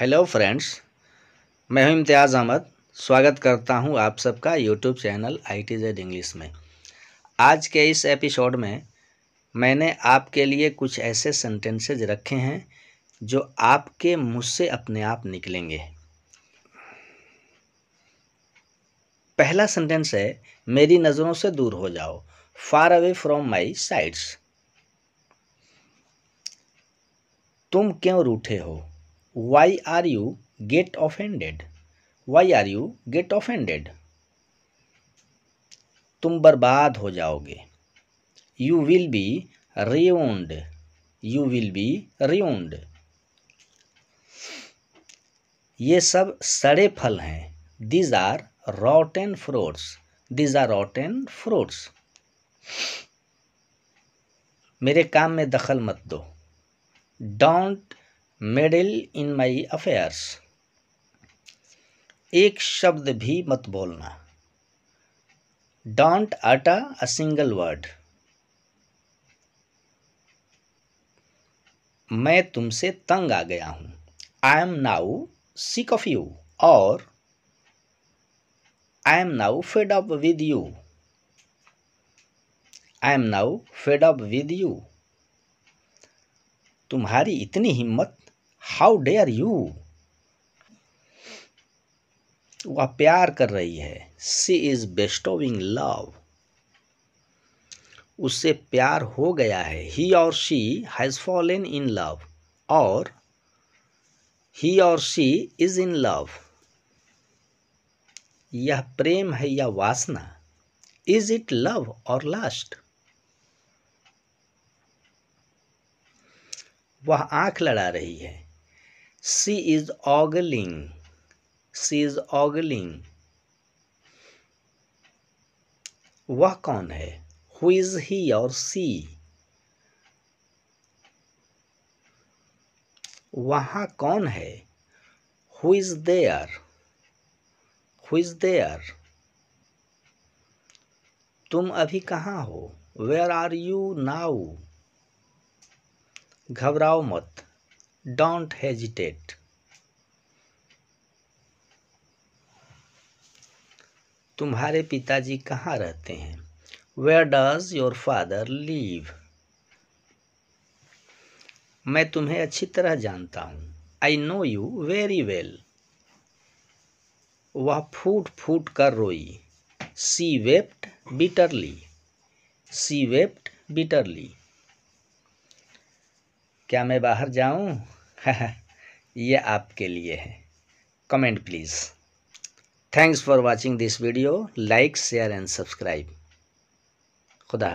hello friends मैं हूं इम्तियाज़ अहमद स्वागत करता हूं आप सबका YouTube channel I T Z English में आज के इस एपिसोड में मैंने आपके लिए कुछ ऐसे सेंटेंसेज रखे हैं जो आपके मुँह से अपने आप निकलेंगे पहला सेंटेंस है मेरी नज़रों से दूर हो जाओ far away from my sides तुम क्यों रूठे हो why are you get offended why are you get offended तुम बर्बाद हो जाओगे you will be ruined you will be ruined ये सब सड़े फल हैं these are rotten fruits these are rot fruits मेरे काम में दखल मत दो don't meddle in my affairs एक शब्द भी मत बोलना डॉन्ट आटा अ सिंगल वर्ड मैं तुमसे तंग आ गया हूं I am now sick of you और I am now fed up with you I am now fed up with you तुम्हारी इतनी हिम्मत हाउ डेयर यू वह प्यार कर रही है सी इज़ बेस्टोविंग लव उससे प्यार हो गया है ही और she has fallen in love और ही और शी इज़ इन लव यह प्रेम है या वासना इज़ इट लव और लास्ट वह आंख लड़ा रही है सी इज ऑगलिंग सी इज ऑगलिंग वह कौन है हु इज ही और सी वहाँ कौन है who is there who is there तुम अभी कहाँ हो वेयर आर यू नाउ घबराओ मत डोंट हेजिटेट तुम्हारे पिताजी कहाँ रहते हैं where does your father live मैं तुम्हें अच्छी तरह जानता हूँ I know you very well वह फूट फूट कर रोई she wept bitterly she wept bitterly क्या मैं बाहर जाऊं ये आपके लिए है comment please thanks for watching this video like share and subscribe खुदा